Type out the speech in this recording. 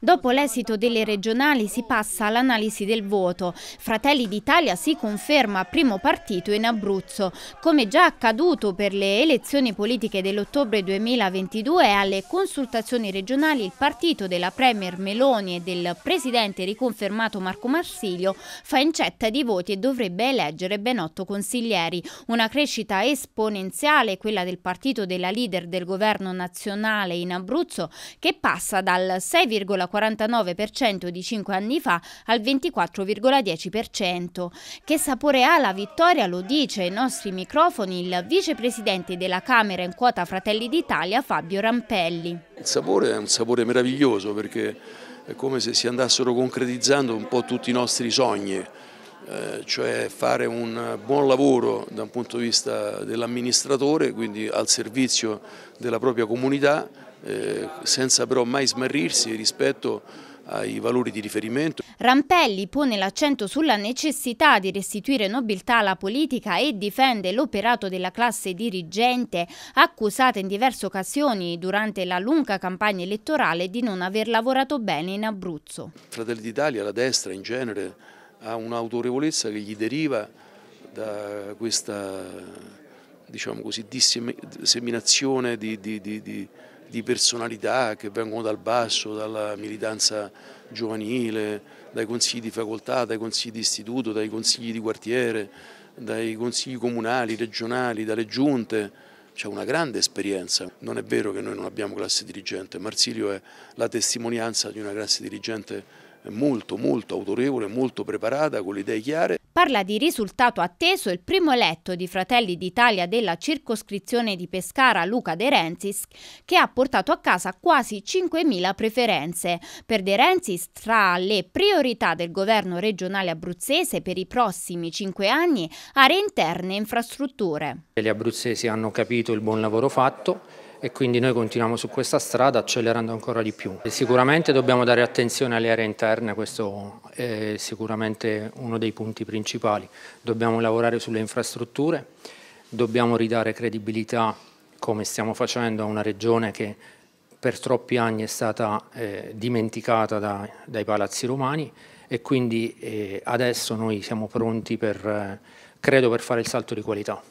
Dopo l'esito delle regionali si passa all'analisi del voto. Fratelli d'Italia si conferma primo partito in Abruzzo. Come già accaduto per le elezioni politiche dell'ottobre 2022 alle consultazioni regionali il partito della Premier Meloni e del presidente riconfermato Marco Marsilio fa incetta di voti e dovrebbe eleggere ben otto consiglieri. Una crescita esponenziale quella del partito della leader del governo nazionale in Abruzzo che passa dal 6,1% 49% di 5 anni fa al 24,10%. Che sapore ha la vittoria lo dice ai nostri microfoni il vicepresidente della Camera in quota Fratelli d'Italia Fabio Rampelli. Il sapore è un sapore meraviglioso perché è come se si andassero concretizzando un po' tutti i nostri sogni, eh, cioè fare un buon lavoro da un punto di vista dell'amministratore, quindi al servizio della propria comunità eh, senza però mai smarrirsi rispetto ai valori di riferimento. Rampelli pone l'accento sulla necessità di restituire nobiltà alla politica e difende l'operato della classe dirigente, accusata in diverse occasioni durante la lunga campagna elettorale di non aver lavorato bene in Abruzzo. Fratelli d'Italia, la destra in genere, ha un'autorevolezza che gli deriva da questa diciamo così, disseminazione di, di, di, di di personalità che vengono dal basso, dalla militanza giovanile, dai consigli di facoltà, dai consigli di istituto, dai consigli di quartiere, dai consigli comunali, regionali, dalle giunte. C'è una grande esperienza. Non è vero che noi non abbiamo classe dirigente, Marsilio è la testimonianza di una classe dirigente molto molto autorevole, molto preparata, con le idee chiare. Parla di risultato atteso il primo eletto di Fratelli d'Italia della circoscrizione di Pescara Luca De Renzis che ha portato a casa quasi 5.000 preferenze. Per De Renzis tra le priorità del governo regionale abruzzese per i prossimi cinque anni aree interne e infrastrutture. Gli abruzzesi hanno capito il buon lavoro fatto e quindi noi continuiamo su questa strada accelerando ancora di più. sicuramente dobbiamo dare attenzione alle aree interne, questo è sicuramente uno dei punti principali. Dobbiamo lavorare sulle infrastrutture, dobbiamo ridare credibilità come stiamo facendo a una regione che per troppi anni è stata eh, dimenticata da, dai palazzi romani e quindi eh, adesso noi siamo pronti per, eh, credo, per fare il salto di qualità.